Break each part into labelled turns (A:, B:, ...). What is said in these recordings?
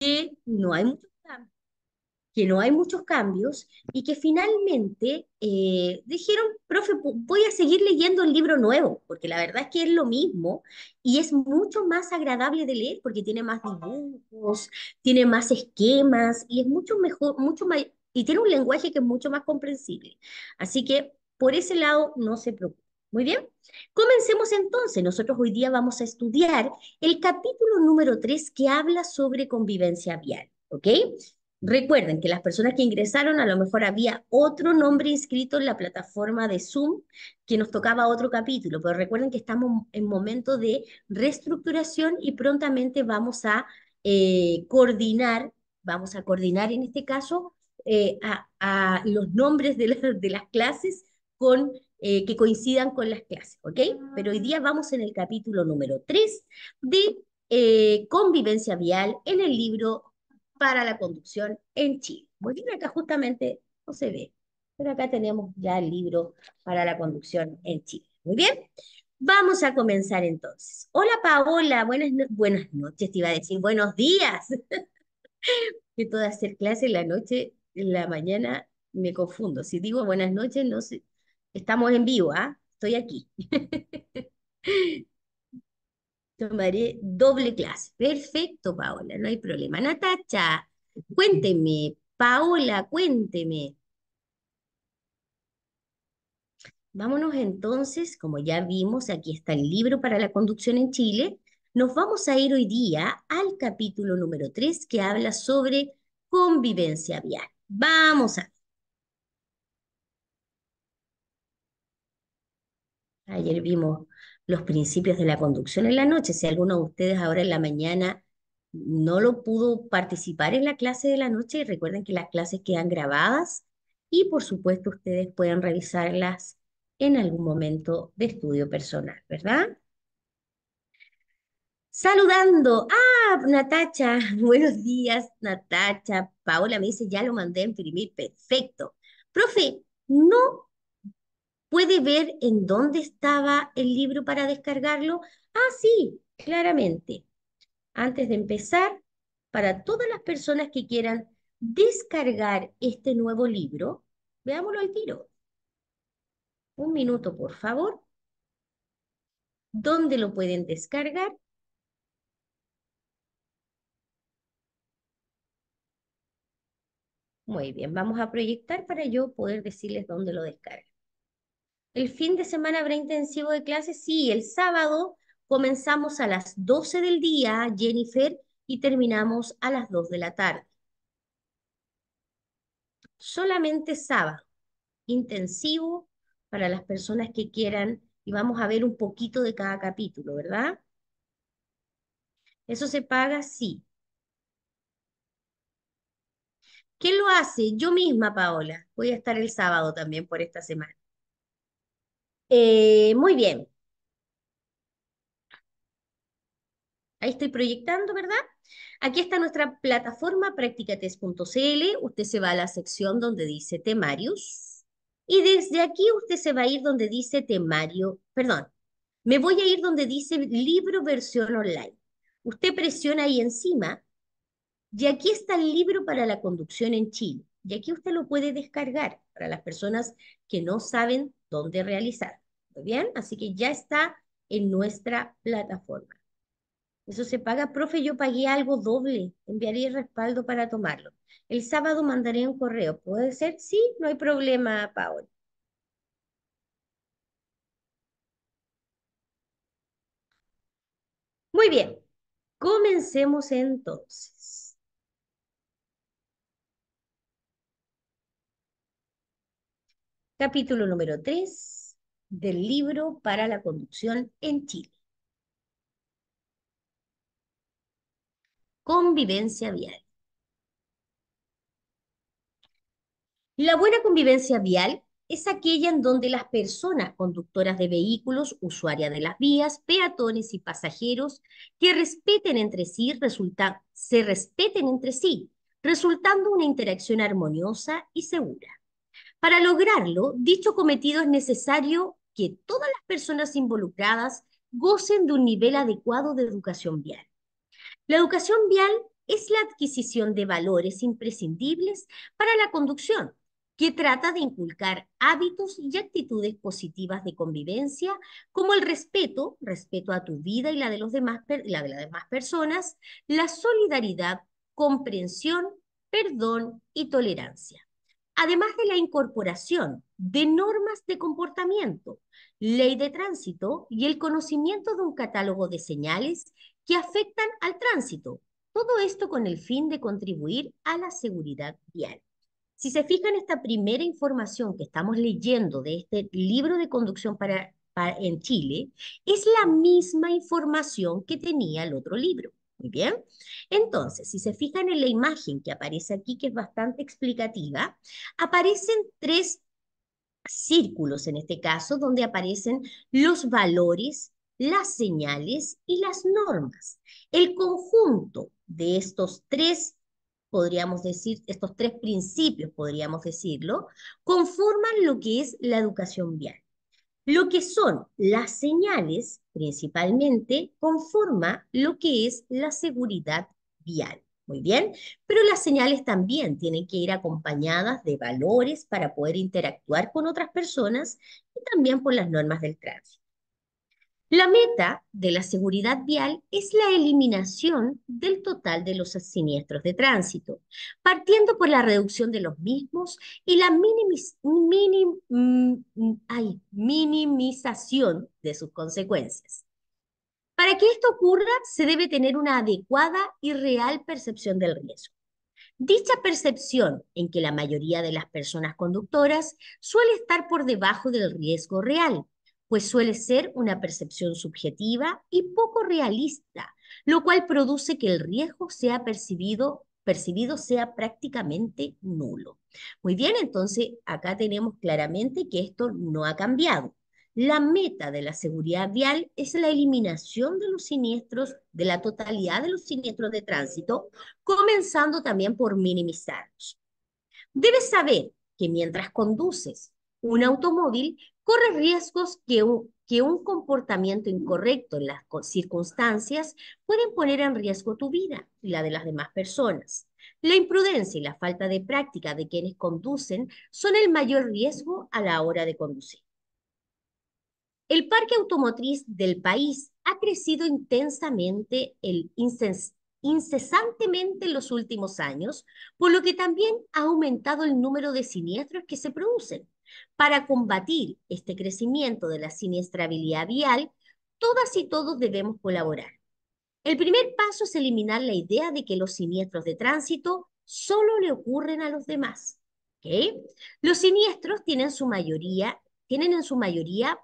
A: que no hay muchos cambios, que no hay muchos cambios y que finalmente eh, dijeron, profe, voy a seguir leyendo el libro nuevo, porque la verdad es que es lo mismo y es mucho más agradable de leer porque tiene más dibujos, tiene más esquemas y es mucho mejor, mucho más, y tiene un lenguaje que es mucho más comprensible. Así que por ese lado no se preocupen. Muy bien, comencemos entonces. Nosotros hoy día vamos a estudiar el capítulo número 3 que habla sobre convivencia vial, ¿ok? Recuerden que las personas que ingresaron, a lo mejor había otro nombre inscrito en la plataforma de Zoom que nos tocaba otro capítulo, pero recuerden que estamos en momento de reestructuración y prontamente vamos a eh, coordinar, vamos a coordinar en este caso eh, a, los nombres de, de las clases con eh, que coincidan con las clases, ¿ok? Pero hoy día vamos en el capítulo número 3 de eh, convivencia vial en el libro para la conducción en Chile. Bueno, acá justamente no se ve, pero acá tenemos ya el libro para la conducción en Chile. Muy bien, vamos a comenzar entonces. Hola Paola, buenas, buenas noches, te iba a decir buenos días. que todas hacer clase en la noche, en la mañana me confundo. Si digo buenas noches, no sé, Estamos en vivo, ¿ah? Estoy aquí. Tomaré doble clase. Perfecto, Paola, no hay problema. Natacha, cuénteme. Paola, cuénteme. Vámonos entonces, como ya vimos, aquí está el libro para la conducción en Chile. Nos vamos a ir hoy día al capítulo número 3 que habla sobre convivencia vial. Vamos a Ayer vimos los principios de la conducción en la noche. Si alguno de ustedes ahora en la mañana no lo pudo participar en la clase de la noche, recuerden que las clases quedan grabadas y por supuesto ustedes pueden revisarlas en algún momento de estudio personal, ¿verdad? Saludando. Ah, Natacha, buenos días, Natacha. Paola me dice, ya lo mandé a imprimir, perfecto. Profe, no ¿Puede ver en dónde estaba el libro para descargarlo? Ah, sí, claramente. Antes de empezar, para todas las personas que quieran descargar este nuevo libro, veámoslo al tiro. Un minuto, por favor. ¿Dónde lo pueden descargar? Muy bien, vamos a proyectar para yo poder decirles dónde lo descargan el fin de semana habrá intensivo de clases, sí, el sábado comenzamos a las 12 del día, Jennifer, y terminamos a las 2 de la tarde. Solamente sábado, intensivo para las personas que quieran, y vamos a ver un poquito de cada capítulo, ¿verdad? Eso se paga, sí. ¿Quién lo hace? Yo misma, Paola. Voy a estar el sábado también por esta semana. Eh, muy bien. Ahí estoy proyectando, ¿verdad? Aquí está nuestra plataforma practicates.cl. Usted se va a la sección donde dice temarios. Y desde aquí usted se va a ir donde dice temario, perdón, me voy a ir donde dice libro versión online. Usted presiona ahí encima y aquí está el libro para la conducción en Chile. Y aquí usted lo puede descargar para las personas que no saben dónde realizar. ¿Muy bien? Así que ya está en nuestra plataforma. Eso se paga, profe, yo pagué algo doble, enviaré el respaldo para tomarlo. El sábado mandaré un correo, ¿puede ser? Sí, no hay problema, Paola. Muy bien, comencemos entonces. capítulo número 3 del libro para la conducción en Chile. Convivencia vial. La buena convivencia vial es aquella en donde las personas conductoras de vehículos, usuarias de las vías, peatones y pasajeros que respeten entre sí, resulta, se respeten entre sí, resultando una interacción armoniosa y segura. Para lograrlo, dicho cometido es necesario que todas las personas involucradas gocen de un nivel adecuado de educación vial. La educación vial es la adquisición de valores imprescindibles para la conducción, que trata de inculcar hábitos y actitudes positivas de convivencia, como el respeto, respeto a tu vida y la de, los demás, la de las demás personas, la solidaridad, comprensión, perdón y tolerancia además de la incorporación de normas de comportamiento, ley de tránsito y el conocimiento de un catálogo de señales que afectan al tránsito. Todo esto con el fin de contribuir a la seguridad vial. Si se fijan, esta primera información que estamos leyendo de este libro de conducción en Chile es la misma información que tenía el otro libro. Muy bien. Entonces, si se fijan en la imagen que aparece aquí, que es bastante explicativa, aparecen tres círculos en este caso, donde aparecen los valores, las señales y las normas. El conjunto de estos tres, podríamos decir, estos tres principios, podríamos decirlo, conforman lo que es la educación vial. Lo que son las señales, principalmente, conforma lo que es la seguridad vial. Muy bien, pero las señales también tienen que ir acompañadas de valores para poder interactuar con otras personas y también por las normas del tráfico. La meta de la seguridad vial es la eliminación del total de los siniestros de tránsito, partiendo por la reducción de los mismos y la mm, minimización de sus consecuencias. Para que esto ocurra, se debe tener una adecuada y real percepción del riesgo. Dicha percepción, en que la mayoría de las personas conductoras suele estar por debajo del riesgo real, pues suele ser una percepción subjetiva y poco realista, lo cual produce que el riesgo sea percibido percibido sea prácticamente nulo. Muy bien, entonces acá tenemos claramente que esto no ha cambiado. La meta de la seguridad vial es la eliminación de los siniestros, de la totalidad de los siniestros de tránsito, comenzando también por minimizarlos. Debes saber que mientras conduces un automóvil, corre riesgos que, que un comportamiento incorrecto en las circunstancias pueden poner en riesgo tu vida y la de las demás personas. La imprudencia y la falta de práctica de quienes conducen son el mayor riesgo a la hora de conducir. El parque automotriz del país ha crecido intensamente, incesantemente en los últimos años, por lo que también ha aumentado el número de siniestros que se producen. Para combatir este crecimiento de la siniestrabilidad vial, todas y todos debemos colaborar. El primer paso es eliminar la idea de que los siniestros de tránsito solo le ocurren a los demás. ¿okay? Los siniestros tienen, su mayoría, tienen en su mayoría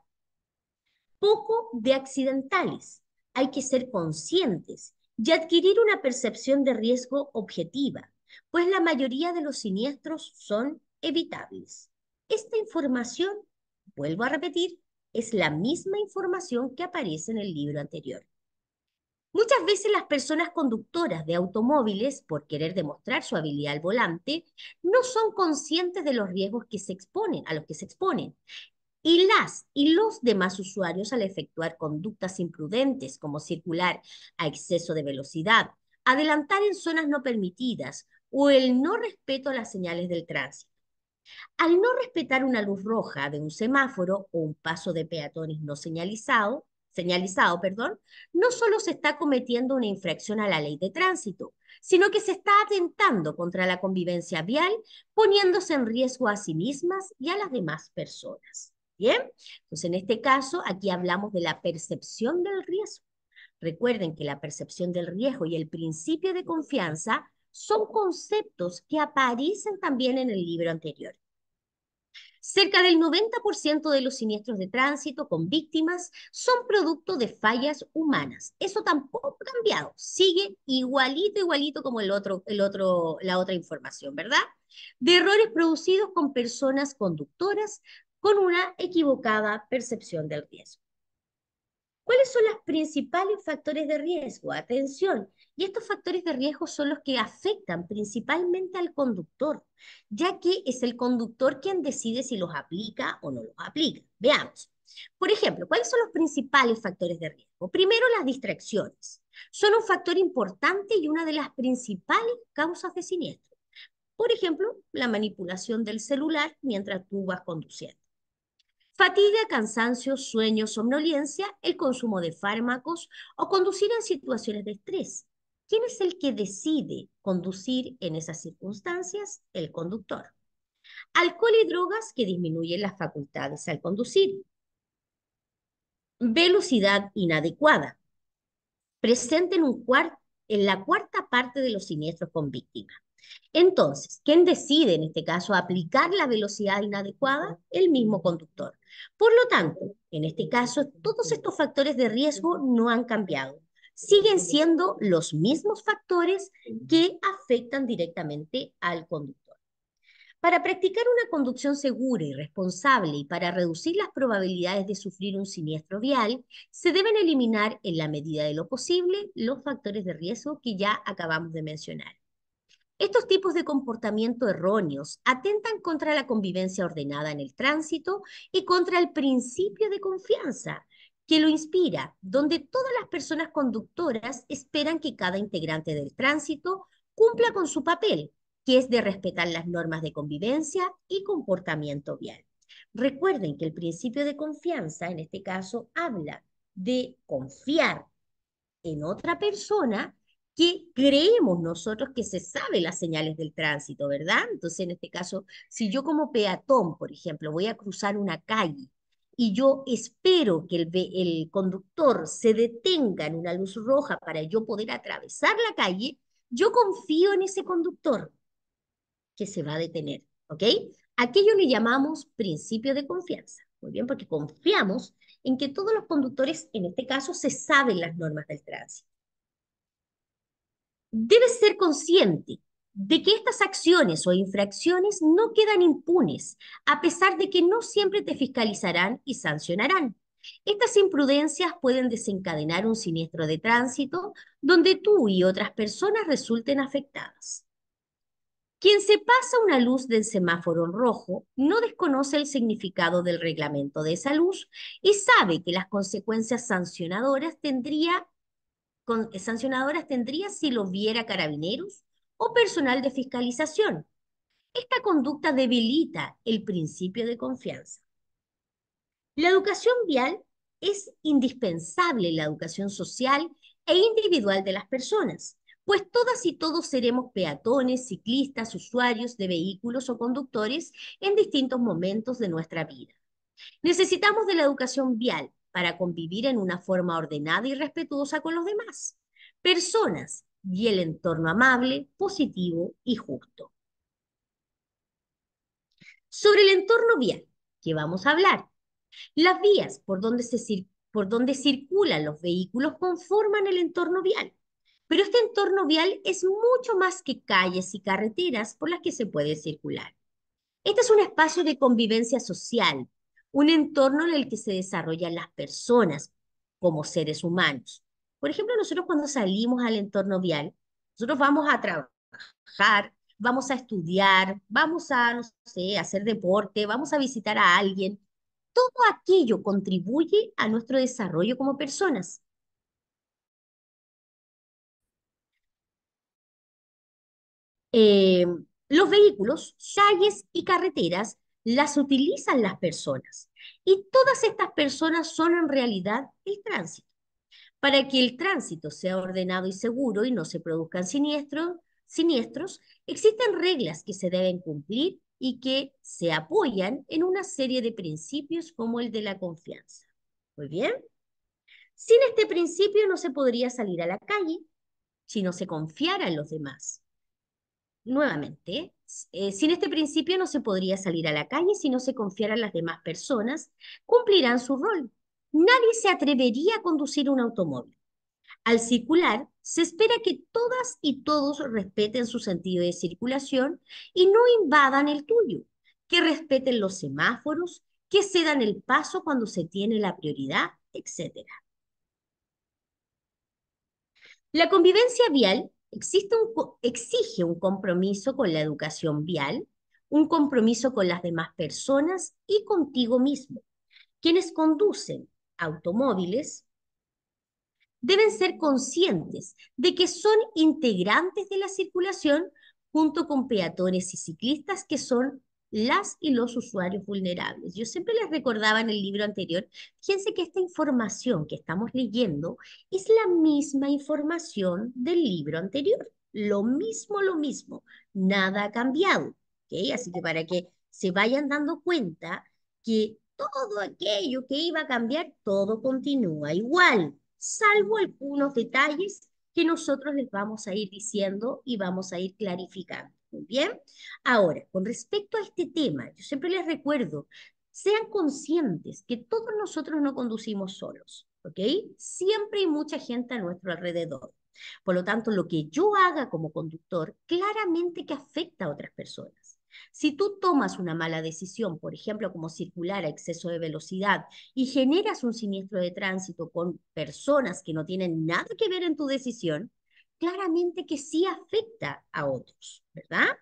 A: poco de accidentales. Hay que ser conscientes y adquirir una percepción de riesgo objetiva, pues la mayoría de los siniestros son evitables. Esta información, vuelvo a repetir, es la misma información que aparece en el libro anterior. Muchas veces las personas conductoras de automóviles, por querer demostrar su habilidad al volante, no son conscientes de los riesgos que se exponen, a los que se exponen. Y las y los demás usuarios al efectuar conductas imprudentes como circular a exceso de velocidad, adelantar en zonas no permitidas o el no respeto a las señales del tránsito. Al no respetar una luz roja de un semáforo o un paso de peatones no señalizado, señalizado, perdón, no solo se está cometiendo una infracción a la ley de tránsito, sino que se está atentando contra la convivencia vial, poniéndose en riesgo a sí mismas y a las demás personas. Bien, entonces en este caso aquí hablamos de la percepción del riesgo. Recuerden que la percepción del riesgo y el principio de confianza son conceptos que aparecen también en el libro anterior. Cerca del 90% de los siniestros de tránsito con víctimas son producto de fallas humanas. Eso tampoco ha cambiado, sigue igualito, igualito como el otro, el otro, la otra información, ¿verdad? De errores producidos con personas conductoras con una equivocada percepción del riesgo. ¿Cuáles son los principales factores de riesgo? Atención, y estos factores de riesgo son los que afectan principalmente al conductor, ya que es el conductor quien decide si los aplica o no los aplica. Veamos. Por ejemplo, ¿cuáles son los principales factores de riesgo? Primero, las distracciones. Son un factor importante y una de las principales causas de siniestro. Por ejemplo, la manipulación del celular mientras tú vas conduciendo fatiga, cansancio, sueño, somnolencia, el consumo de fármacos o conducir en situaciones de estrés. ¿Quién es el que decide conducir en esas circunstancias? El conductor. Alcohol y drogas que disminuyen las facultades al conducir. Velocidad inadecuada. Presente en, un en la cuarta parte de los siniestros con víctimas. Entonces, ¿quién decide en este caso aplicar la velocidad inadecuada? El mismo conductor. Por lo tanto, en este caso, todos estos factores de riesgo no han cambiado. Siguen siendo los mismos factores que afectan directamente al conductor. Para practicar una conducción segura y responsable y para reducir las probabilidades de sufrir un siniestro vial, se deben eliminar en la medida de lo posible los factores de riesgo que ya acabamos de mencionar. Estos tipos de comportamiento erróneos atentan contra la convivencia ordenada en el tránsito y contra el principio de confianza que lo inspira, donde todas las personas conductoras esperan que cada integrante del tránsito cumpla con su papel, que es de respetar las normas de convivencia y comportamiento vial. Recuerden que el principio de confianza, en este caso, habla de confiar en otra persona que creemos nosotros que se sabe las señales del tránsito, ¿verdad? Entonces, en este caso, si yo como peatón, por ejemplo, voy a cruzar una calle y yo espero que el, el conductor se detenga en una luz roja para yo poder atravesar la calle, yo confío en ese conductor que se va a detener, ¿ok? Aquello le llamamos principio de confianza, muy bien, porque confiamos en que todos los conductores, en este caso, se saben las normas del tránsito debes ser consciente de que estas acciones o infracciones no quedan impunes, a pesar de que no siempre te fiscalizarán y sancionarán. Estas imprudencias pueden desencadenar un siniestro de tránsito donde tú y otras personas resulten afectadas. Quien se pasa una luz del semáforo rojo no desconoce el significado del reglamento de esa luz y sabe que las consecuencias sancionadoras tendría sancionadoras tendría si lo viera carabineros o personal de fiscalización. Esta conducta debilita el principio de confianza. La educación vial es indispensable la educación social e individual de las personas, pues todas y todos seremos peatones, ciclistas, usuarios de vehículos o conductores en distintos momentos de nuestra vida. Necesitamos de la educación vial para convivir en una forma ordenada y respetuosa con los demás, personas y el entorno amable, positivo y justo. Sobre el entorno vial, ¿qué vamos a hablar. Las vías por donde, se, por donde circulan los vehículos conforman el entorno vial, pero este entorno vial es mucho más que calles y carreteras por las que se puede circular. Este es un espacio de convivencia social, un entorno en el que se desarrollan las personas como seres humanos. Por ejemplo, nosotros cuando salimos al entorno vial, nosotros vamos a trabajar, vamos a estudiar, vamos a, hacer deporte, vamos a visitar a alguien. Todo aquello contribuye a nuestro desarrollo como personas. Eh, los vehículos, calles y carreteras las utilizan las personas. Y todas estas personas son en realidad el tránsito. Para que el tránsito sea ordenado y seguro y no se produzcan siniestros, siniestros, existen reglas que se deben cumplir y que se apoyan en una serie de principios como el de la confianza. Muy bien. Sin este principio no se podría salir a la calle si no se confiara en los demás. Nuevamente, eh, sin este principio no se podría salir a la calle si no se confiaran las demás personas, cumplirán su rol. Nadie se atrevería a conducir un automóvil. Al circular, se espera que todas y todos respeten su sentido de circulación y no invadan el tuyo, que respeten los semáforos, que cedan el paso cuando se tiene la prioridad, etc. La convivencia vial exige un compromiso con la educación vial, un compromiso con las demás personas y contigo mismo. Quienes conducen automóviles deben ser conscientes de que son integrantes de la circulación junto con peatones y ciclistas que son las y los usuarios vulnerables. Yo siempre les recordaba en el libro anterior, fíjense que esta información que estamos leyendo es la misma información del libro anterior. Lo mismo, lo mismo. Nada ha cambiado. Así que para que se vayan dando cuenta que todo aquello que iba a cambiar, todo continúa igual, salvo algunos detalles que nosotros les vamos a ir diciendo y vamos a ir clarificando bien. Ahora, con respecto a este tema, yo siempre les recuerdo, sean conscientes que todos nosotros no conducimos solos, ¿ok? Siempre hay mucha gente a nuestro alrededor. Por lo tanto, lo que yo haga como conductor claramente que afecta a otras personas. Si tú tomas una mala decisión, por ejemplo, como circular a exceso de velocidad y generas un siniestro de tránsito con personas que no tienen nada que ver en tu decisión, claramente que sí afecta a otros, ¿verdad?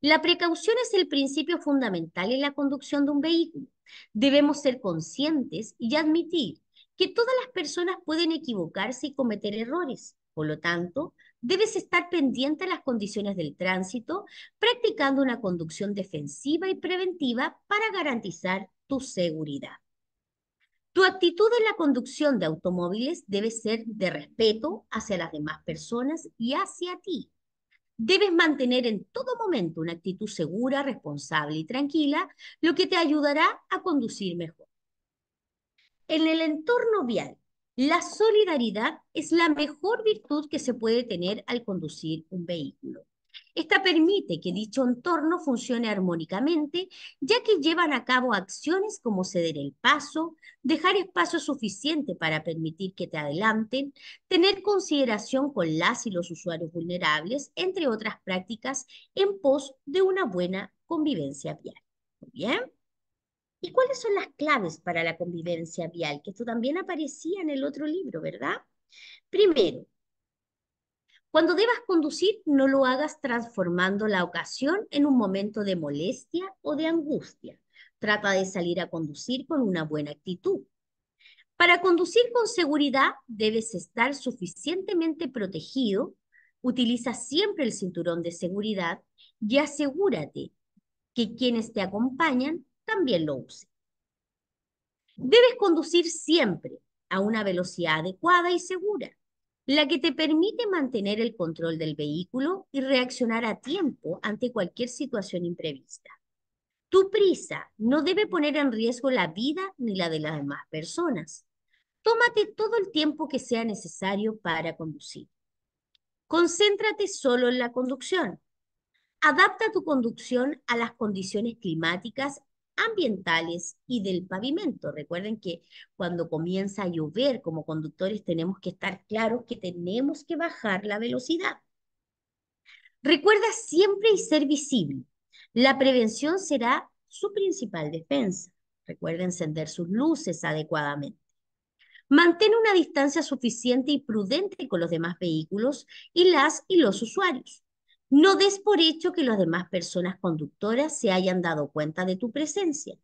A: La precaución es el principio fundamental en la conducción de un vehículo. Debemos ser conscientes y admitir que todas las personas pueden equivocarse y cometer errores. Por lo tanto, debes estar pendiente a las condiciones del tránsito, practicando una conducción defensiva y preventiva para garantizar tu seguridad. Tu actitud en la conducción de automóviles debe ser de respeto hacia las demás personas y hacia ti. Debes mantener en todo momento una actitud segura, responsable y tranquila, lo que te ayudará a conducir mejor. En el entorno vial, la solidaridad es la mejor virtud que se puede tener al conducir un vehículo. Esta permite que dicho entorno funcione armónicamente, ya que llevan a cabo acciones como ceder el paso, dejar espacio suficiente para permitir que te adelanten, tener consideración con las y los usuarios vulnerables, entre otras prácticas, en pos de una buena convivencia vial. bien? ¿Y cuáles son las claves para la convivencia vial? Que esto también aparecía en el otro libro, ¿verdad? Primero, cuando debas conducir, no lo hagas transformando la ocasión en un momento de molestia o de angustia. Trata de salir a conducir con una buena actitud. Para conducir con seguridad, debes estar suficientemente protegido. Utiliza siempre el cinturón de seguridad y asegúrate que quienes te acompañan también lo usen. Debes conducir siempre a una velocidad adecuada y segura la que te permite mantener el control del vehículo y reaccionar a tiempo ante cualquier situación imprevista. Tu prisa no debe poner en riesgo la vida ni la de las demás personas. Tómate todo el tiempo que sea necesario para conducir. Concéntrate solo en la conducción. Adapta tu conducción a las condiciones climáticas ambientales y del pavimento. Recuerden que cuando comienza a llover, como conductores tenemos que estar claros que tenemos que bajar la velocidad. Recuerda siempre y ser visible. La prevención será su principal defensa. Recuerda encender sus luces adecuadamente. Mantén una distancia suficiente y prudente con los demás vehículos y las y los usuarios. No des por hecho que las demás personas conductoras se hayan dado cuenta de tu presencia.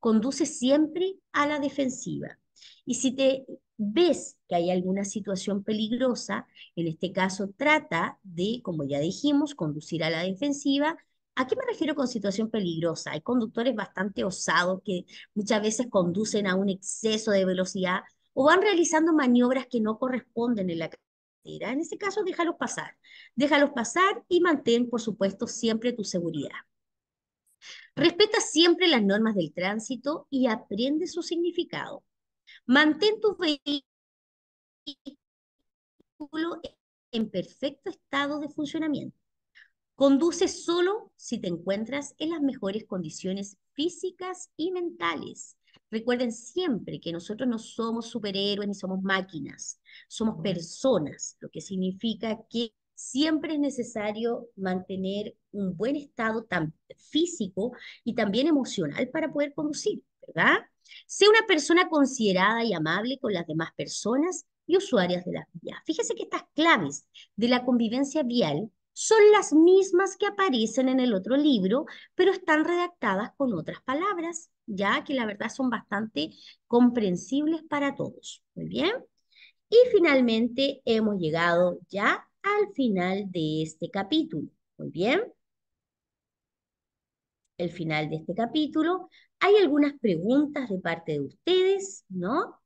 A: Conduce siempre a la defensiva. Y si te ves que hay alguna situación peligrosa, en este caso trata de, como ya dijimos, conducir a la defensiva. ¿A qué me refiero con situación peligrosa? Hay conductores bastante osados que muchas veces conducen a un exceso de velocidad o van realizando maniobras que no corresponden en la en ese caso, déjalos pasar. Déjalos pasar y mantén, por supuesto, siempre tu seguridad. Respeta siempre las normas del tránsito y aprende su significado. Mantén tu vehículo en perfecto estado de funcionamiento. Conduce solo si te encuentras en las mejores condiciones físicas y mentales. Recuerden siempre que nosotros no somos superhéroes ni somos máquinas, somos personas, lo que significa que siempre es necesario mantener un buen estado tan físico y también emocional para poder conducir, ¿verdad? Sé una persona considerada y amable con las demás personas y usuarias de la vía. Fíjese que estas claves de la convivencia vial son las mismas que aparecen en el otro libro, pero están redactadas con otras palabras ya que la verdad son bastante comprensibles para todos. Muy bien. Y finalmente hemos llegado ya al final de este capítulo. Muy bien. El final de este capítulo. Hay algunas preguntas de parte de ustedes, ¿no?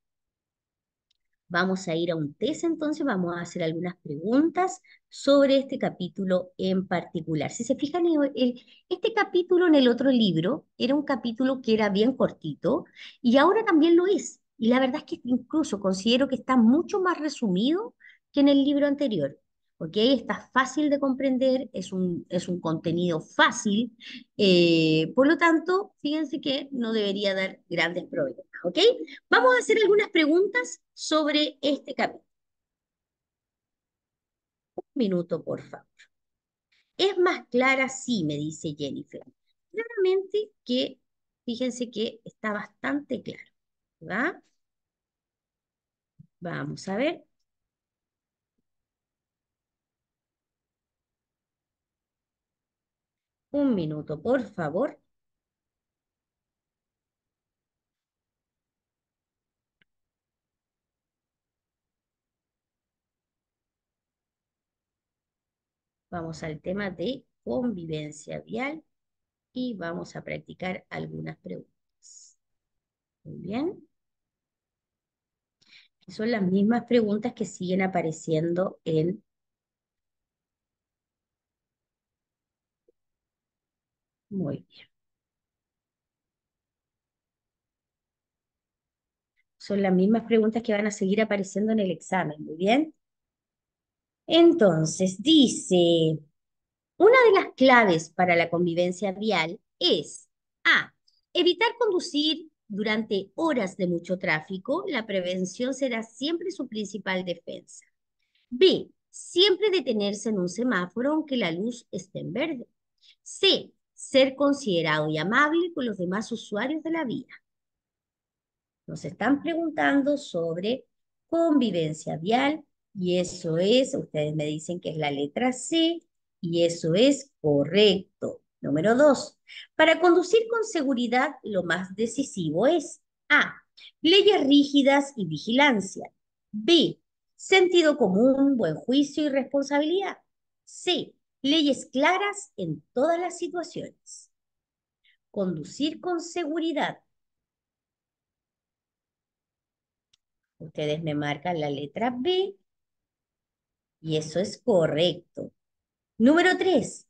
A: Vamos a ir a un test entonces, vamos a hacer algunas preguntas sobre este capítulo en particular. Si se fijan, este capítulo en el otro libro era un capítulo que era bien cortito y ahora también lo es. Y la verdad es que incluso considero que está mucho más resumido que en el libro anterior. ¿ok? Está fácil de comprender, es un, es un contenido fácil, eh, por lo tanto, fíjense que no debería dar grandes problemas, ¿ok? Vamos a hacer algunas preguntas sobre este capítulo. Un minuto, por favor. Es más clara, sí, me dice Jennifer. Claramente que, fíjense que está bastante claro, Vamos a ver, Un minuto, por favor. Vamos al tema de convivencia vial y vamos a practicar algunas preguntas. Muy bien. son las mismas preguntas que siguen apareciendo en Muy bien. Son las mismas preguntas que van a seguir apareciendo en el examen, muy bien. Entonces, dice, una de las claves para la convivencia vial es A. Evitar conducir durante horas de mucho tráfico, la prevención será siempre su principal defensa. B. Siempre detenerse en un semáforo aunque la luz esté en verde. C ser considerado y amable con los demás usuarios de la vía. Nos están preguntando sobre convivencia vial y eso es, ustedes me dicen que es la letra C y eso es correcto. Número dos, para conducir con seguridad lo más decisivo es A, leyes rígidas y vigilancia. B, sentido común, buen juicio y responsabilidad. C, Leyes claras en todas las situaciones. Conducir con seguridad. Ustedes me marcan la letra B y eso es correcto. Número tres.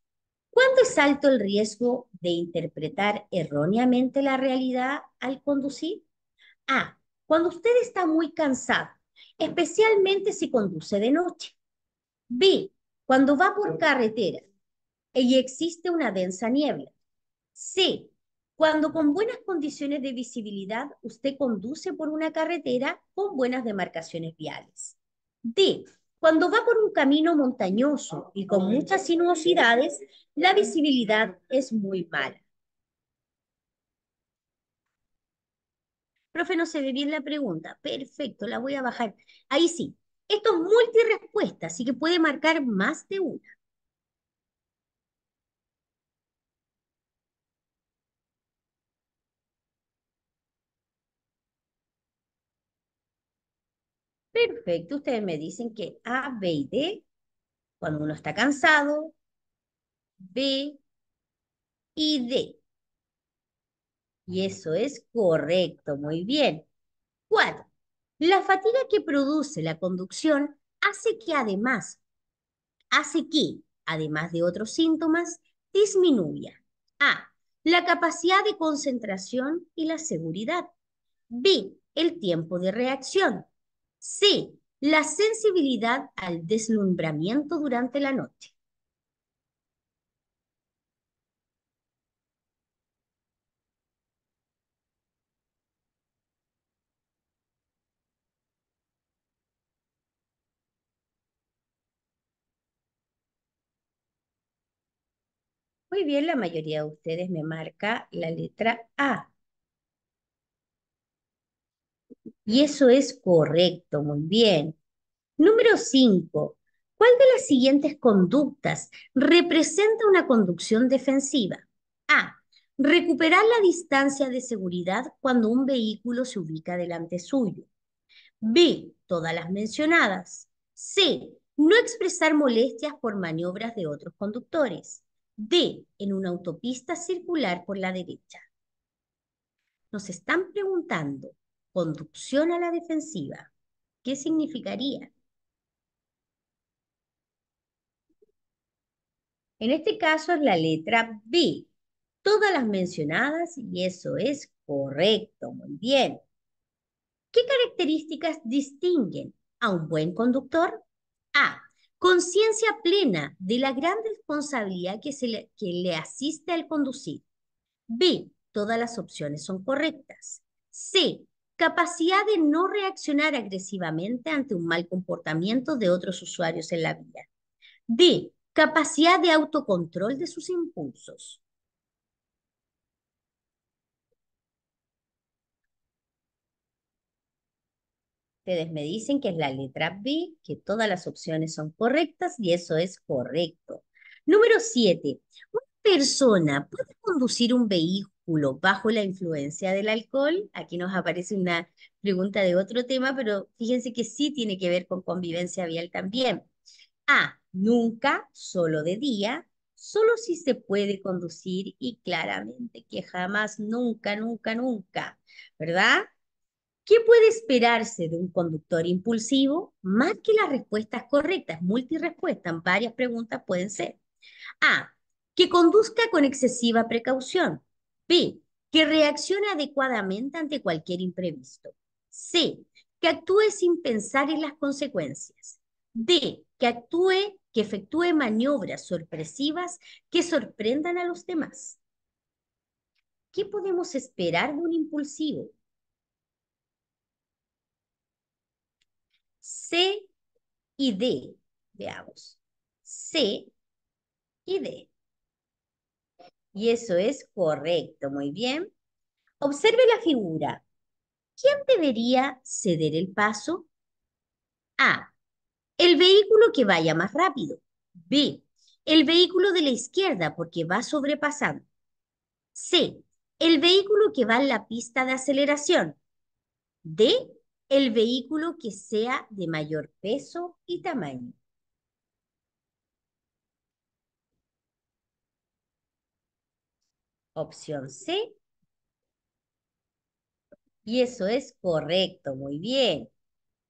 A: ¿Cuánto es alto el riesgo de interpretar erróneamente la realidad al conducir? A. Cuando usted está muy cansado, especialmente si conduce de noche. B. Cuando va por carretera y existe una densa niebla. C. Cuando con buenas condiciones de visibilidad usted conduce por una carretera con buenas demarcaciones viales. D. Cuando va por un camino montañoso y con muchas sinuosidades, la visibilidad es muy mala. Profe, no se ve bien la pregunta. Perfecto, la voy a bajar. Ahí sí, esto es multirespuesta, así que puede marcar más de una. Perfecto, ustedes me dicen que A, B y D, cuando uno está cansado, B y D. Y eso es correcto, muy bien. Cuatro. La fatiga que produce la conducción hace que además, hace que, además de otros síntomas, disminuya A. La capacidad de concentración y la seguridad. B. El tiempo de reacción. C. La sensibilidad al deslumbramiento durante la noche. Muy bien, la mayoría de ustedes me marca la letra A. Y eso es correcto, muy bien. Número 5. ¿Cuál de las siguientes conductas representa una conducción defensiva? A. Recuperar la distancia de seguridad cuando un vehículo se ubica delante suyo. B. Todas las mencionadas. C. No expresar molestias por maniobras de otros conductores. D en una autopista circular por la derecha. Nos están preguntando conducción a la defensiva. ¿Qué significaría? En este caso es la letra B. Todas las mencionadas y eso es correcto. Muy bien. ¿Qué características distinguen a un buen conductor? A conciencia plena de la gran responsabilidad que, le, le asiste al conducir. B. Todas las opciones son correctas. C. Capacidad de no reaccionar agresivamente ante un mal comportamiento de otros usuarios en la vía. D. Capacidad de autocontrol de sus impulsos. Ustedes me dicen que es la letra B, que todas las opciones son correctas y eso es correcto. Número 7. ¿Una persona puede conducir un vehículo bajo la influencia del alcohol? Aquí nos aparece una pregunta de otro tema, pero fíjense que sí tiene que ver con convivencia vial también. A. Nunca, solo de día, solo si se puede conducir y claramente que jamás, nunca, nunca, nunca, ¿verdad? ¿Qué puede esperarse de un conductor impulsivo? Más que las respuestas correctas, multirespuestas, varias preguntas pueden ser. A. Que conduzca con excesiva precaución. B. Que reaccione adecuadamente ante cualquier imprevisto. C. Que actúe sin pensar en las consecuencias. D. Que actúe, que efectúe maniobras sorpresivas que sorprendan a los demás. ¿Qué podemos esperar de un impulsivo? C y D. Veamos. C y D. Y eso es correcto, muy bien. Observe la figura. ¿Quién debería ceder el paso? A. El vehículo que vaya más rápido. B. El vehículo de la izquierda porque va sobrepasando. C. El vehículo que va en la pista de aceleración. D el vehículo que sea de mayor peso y tamaño. Opción C. Y eso es correcto, muy bien.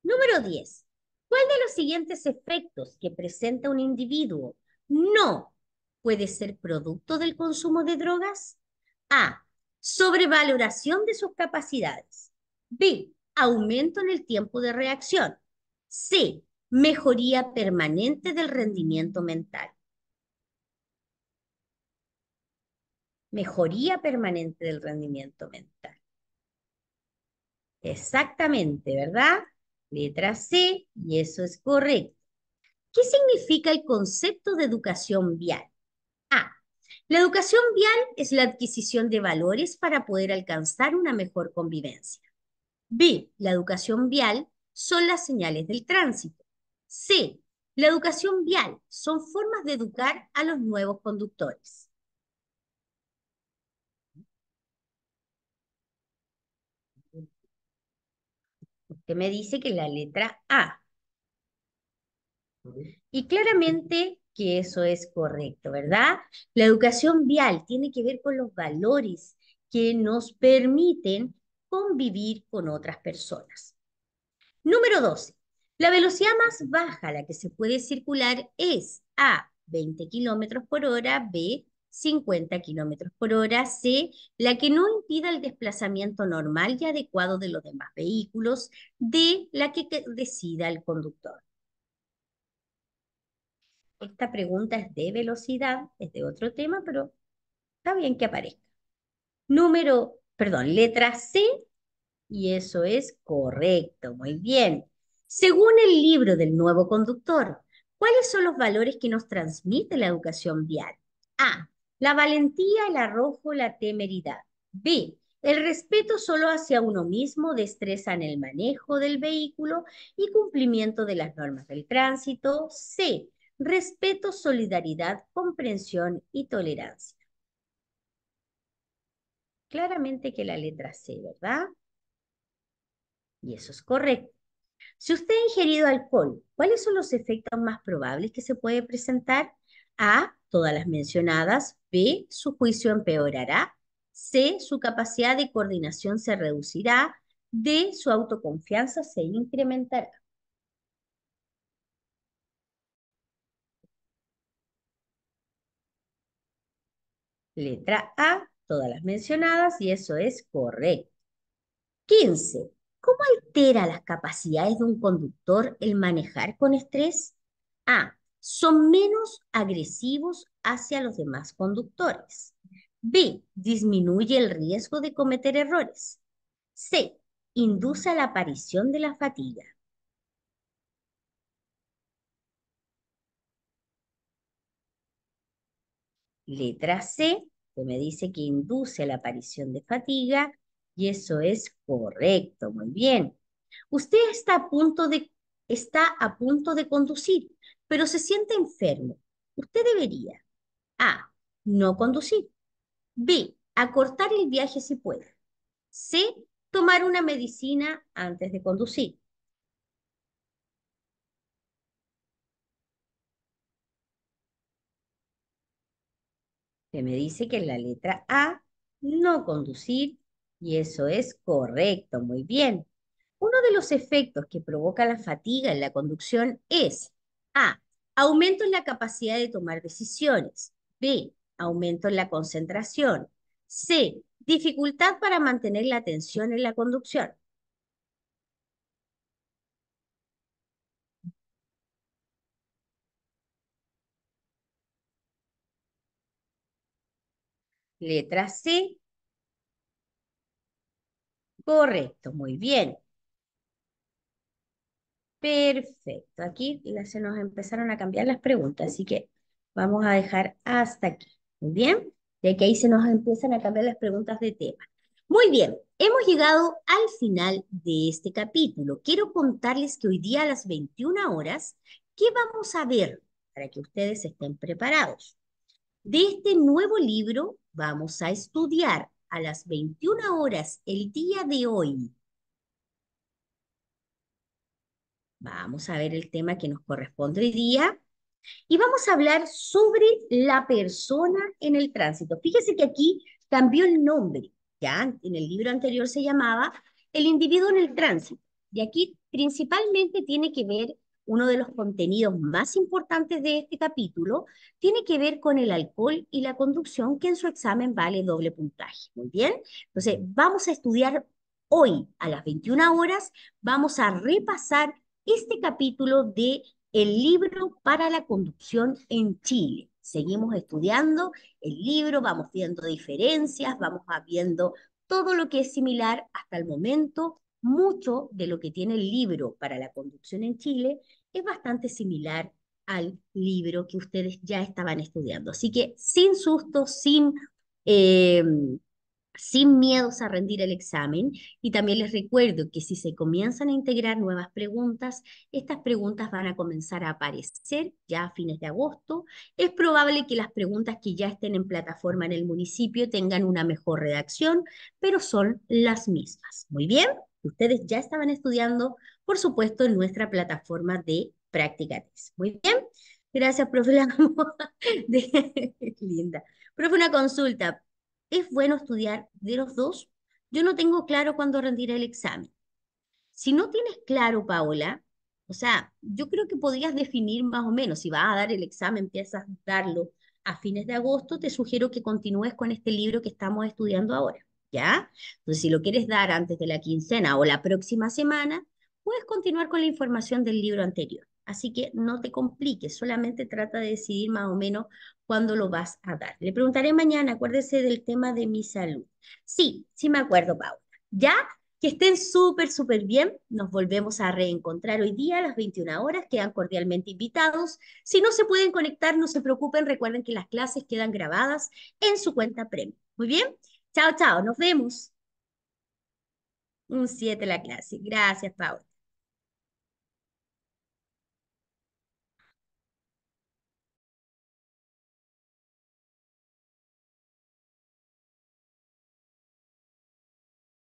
A: Número 10. ¿Cuál de los siguientes efectos que presenta un individuo no puede ser producto del consumo de drogas? A. Sobrevaloración de sus capacidades. B aumento en el tiempo de reacción. C, mejoría permanente del rendimiento mental. Mejoría permanente del rendimiento mental. Exactamente, ¿verdad? Letra C, y eso es correcto. ¿Qué significa el concepto de educación vial? A. La educación vial es la adquisición de valores para poder alcanzar una mejor convivencia. B. La educación vial son las señales del tránsito. C. La educación vial son formas de educar a los nuevos conductores. Usted me dice que la letra A. Y claramente que eso es correcto, ¿verdad? La educación vial tiene que ver con los valores que nos permiten convivir con otras personas. Número 12. La velocidad más baja a la que se puede circular es A, 20 km por hora, B, 50 km por hora, C, la que no impida el desplazamiento normal y adecuado de los demás vehículos, D, la que decida el conductor. Esta pregunta es de velocidad, es de otro tema, pero está bien que aparezca. Número perdón, letra C, y eso es correcto, muy bien. Según el libro del nuevo conductor, ¿cuáles son los valores que nos transmite la educación vial? A, la valentía, el arrojo, la temeridad. B, el respeto solo hacia uno mismo, destreza en el manejo del vehículo y cumplimiento de las normas del tránsito. C. Respeto, solidaridad, comprensión y tolerancia claramente que la letra C, ¿verdad? Y eso es correcto. Si usted ha ingerido alcohol, ¿cuáles son los efectos más probables que se puede presentar? A, todas las mencionadas. B, su juicio empeorará. C, su capacidad de coordinación se reducirá. D, su autoconfianza se incrementará. Letra A, todas las mencionadas y eso es correcto. 15. ¿Cómo altera las capacidades de un conductor el manejar con estrés? A. Son menos agresivos hacia los demás conductores. B. Disminuye el riesgo de cometer errores. C. Induce la aparición de la fatiga. Letra C que me dice que induce la aparición de fatiga y eso es correcto, muy bien. Usted está a punto de, está a punto de conducir, pero se siente enfermo. Usted debería A. No conducir. B. Acortar el viaje si puede. C. Tomar una medicina antes de conducir. me dice que en la letra A, no conducir, y eso es correcto, muy bien. Uno de los efectos que provoca la fatiga en la conducción es A, aumento en la capacidad de tomar decisiones, B, aumento en la concentración, C, dificultad para mantener la atención en la conducción. Letra C. Correcto, muy bien. Perfecto. Aquí se nos empezaron a cambiar las preguntas, así que vamos a dejar hasta aquí. Muy bien. De que ahí se nos empiezan a cambiar las preguntas de tema. Muy bien, hemos llegado al final de este capítulo. Quiero contarles que hoy día a las 21 horas, ¿qué vamos a ver? Para que ustedes estén preparados. De este nuevo libro Vamos a estudiar a las 21 horas el día de hoy. Vamos a ver el tema que nos corresponde el día. Y vamos a hablar sobre la persona en el tránsito. Fíjese que aquí cambió el nombre. Ya en el libro anterior se llamaba el individuo en el tránsito. Y aquí principalmente tiene que ver uno de los contenidos más importantes de este capítulo tiene que ver con el alcohol y la conducción, que en su examen vale doble puntaje. Muy bien, entonces vamos a estudiar hoy a las 21 horas, vamos a repasar este capítulo de el libro para la conducción en Chile. Seguimos estudiando el libro, vamos viendo diferencias, vamos viendo todo lo que es similar hasta el momento mucho de lo que tiene el libro para la conducción en Chile es bastante similar al libro que ustedes ya estaban estudiando. Así que sin susto, sin, eh, sin miedos a rendir el examen. Y también les recuerdo que si se comienzan a integrar nuevas preguntas, estas preguntas van a comenzar a aparecer ya a fines de agosto. Es probable que las preguntas que ya estén en plataforma en el municipio tengan una mejor redacción, pero son las mismas. Muy bien ustedes ya estaban estudiando, por supuesto, en nuestra plataforma de test. Muy bien. Gracias, profe Linda. Profe, una consulta. ¿Es bueno estudiar de los dos? Yo no tengo claro cuándo rendiré el examen. Si no tienes claro, Paola, o sea, yo creo que podrías definir más o menos, si vas a dar el examen, empiezas a darlo a fines de agosto, te sugiero que continúes con este libro que estamos estudiando ahora. ¿ya? Entonces, si lo quieres dar antes de la quincena o la próxima semana, puedes continuar con la información del libro anterior. Así que no te compliques, solamente trata de decidir más o menos cuándo lo vas a dar. Le preguntaré mañana, acuérdese del tema de mi salud. Sí, sí me acuerdo, Paula. ¿Ya? Que estén súper, súper bien. Nos volvemos a reencontrar hoy día a las 21 horas. Quedan cordialmente invitados. Si no se pueden conectar, no se preocupen. Recuerden que las clases quedan grabadas en su cuenta premium. Muy bien. Chao, chao, nos vemos. Un 7 la clase. Gracias, Paula.